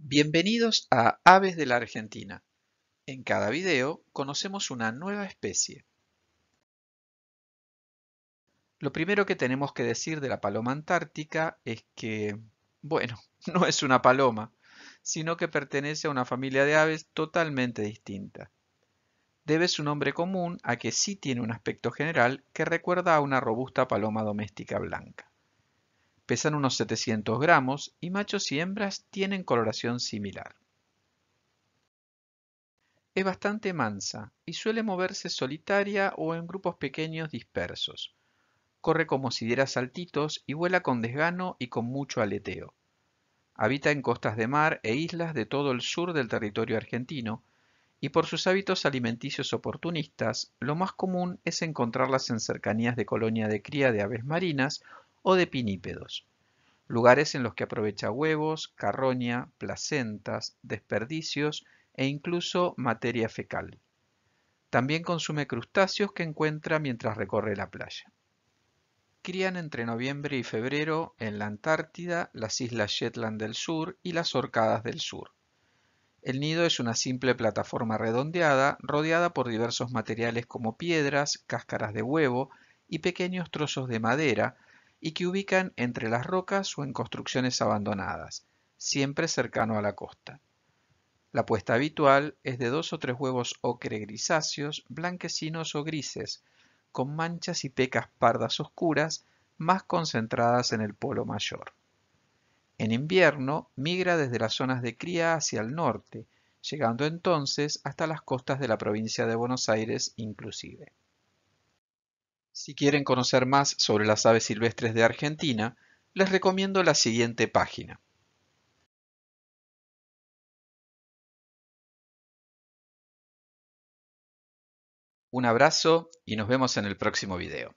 Bienvenidos a Aves de la Argentina. En cada video conocemos una nueva especie. Lo primero que tenemos que decir de la paloma antártica es que, bueno, no es una paloma, sino que pertenece a una familia de aves totalmente distinta. Debe su nombre común a que sí tiene un aspecto general que recuerda a una robusta paloma doméstica blanca pesan unos 700 gramos y machos y hembras tienen coloración similar. Es bastante mansa y suele moverse solitaria o en grupos pequeños dispersos. Corre como si diera saltitos y vuela con desgano y con mucho aleteo. Habita en costas de mar e islas de todo el sur del territorio argentino, y por sus hábitos alimenticios oportunistas, lo más común es encontrarlas en cercanías de colonia de cría de aves marinas o de pinípedos, lugares en los que aprovecha huevos, carroña, placentas, desperdicios e incluso materia fecal. También consume crustáceos que encuentra mientras recorre la playa. Crían entre noviembre y febrero en la Antártida, las islas Shetland del Sur y las Orcadas del Sur. El nido es una simple plataforma redondeada, rodeada por diversos materiales como piedras, cáscaras de huevo y pequeños trozos de madera, y que ubican entre las rocas o en construcciones abandonadas, siempre cercano a la costa. La puesta habitual es de dos o tres huevos ocre grisáceos, blanquecinos o grises, con manchas y pecas pardas oscuras más concentradas en el polo mayor. En invierno migra desde las zonas de cría hacia el norte, llegando entonces hasta las costas de la provincia de Buenos Aires inclusive. Si quieren conocer más sobre las aves silvestres de Argentina, les recomiendo la siguiente página. Un abrazo y nos vemos en el próximo video.